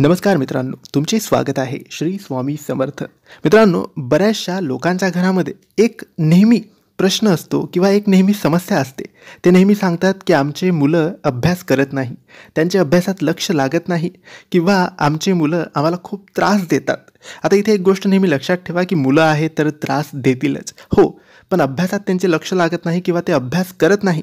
नमस्कार मित्रांनो तुमचे स्वागत आहे श्री स्वामी समर्थ मित्रांनो बऱ्याचशा लोकांच्या घरामध्ये एक नेहमी प्रश्न असतो किंवा एक नेहमी समस्या असते ते नेहमी सांगतात की आमचे मुलं अभ्यास करत नाही त्यांच्या अभ्यासात लक्ष लागत नाही किंवा आमचे मुलं आम्हाला खूप त्रास देतात आता इथे एक गोष्ट नेहमी लक्षात ठेवा की मुलं आहे तर त्रास देतीलच हो पण अभ्यासात त्यांचे लक्ष लागत नाही किंवा ते अभ्यास करत नाही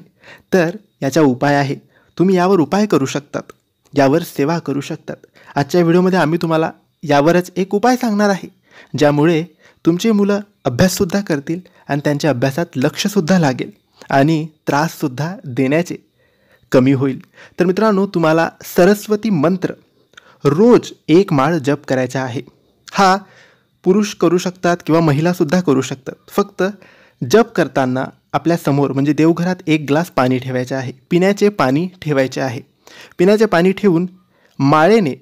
तर याचा उपाय आहे तुम्ही यावर उपाय करू शकतात यावर सेवा करू शकतात आजच्या व्हिडिओमध्ये आम्ही तुम्हाला यावरच एक उपाय सांगणार आहे ज्यामुळे तुमची मुलं अभ्याससुद्धा करतील आणि त्यांच्या अभ्यासात लक्षसुद्धा लागेल आणि त्राससुद्धा देण्याचे कमी होईल तर मित्रांनो तुम्हाला सरस्वती मंत्र रोज एक माळ जप करायचा आहे हा पुरुष करू शकतात किंवा महिलासुद्धा करू शकतात फक्त जप करताना आपल्यासमोर म्हणजे देवघरात एक ग्लास पाणी ठेवायचे आहे पिण्याचे पाणी ठेवायचे आहे पिण्याचे पाणी ठेवून माळेने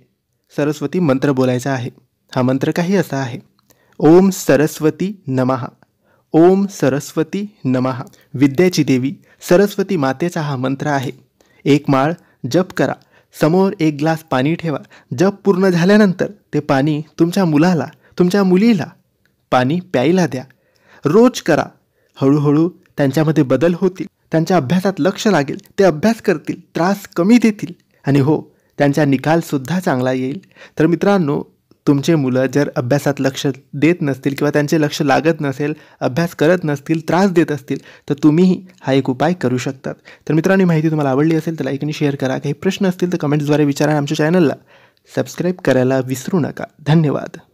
सरस्वती मंत्र बोलायचा आहे हा मंत्र काही असा आहे ओम सरस्वती नमहा ओम सरस्वती नमहा विद्याची देवी सरस्वती मातेचा हा मंत्र आहे एक माळ जप करा समोर एक ग्लास पाणी ठेवा जप पूर्ण झाल्यानंतर ते पाणी तुमच्या मुलाला तुमच्या मुलीला पाणी प्यायला द्या रोज करा हळूहळू त्यांच्यामध्ये बदल होतील त्यांच्या अभ्यासात लक्ष लागेल ते अभ्यास करतील त्रास कमी देतील आणि हो त्यांचा निकालसुद्धा चांगला येईल तर मित्रांनो तुमचे मुलं जर अभ्यासात लक्ष देत नसतील किंवा त्यांचे लक्ष लागत नसेल अभ्यास करत नसतील त्रास देत असतील तर तुम्हीही हा एक उपाय करू शकतात तर मित्रांनो माहिती तुम्हाला आवडली असेल तर लाईक आणि शेअर करा काही प्रश्न असतील तर कमेंट्सद्वारे विचारा आमच्या चॅनलला सबस्क्राईब करायला विसरू नका धन्यवाद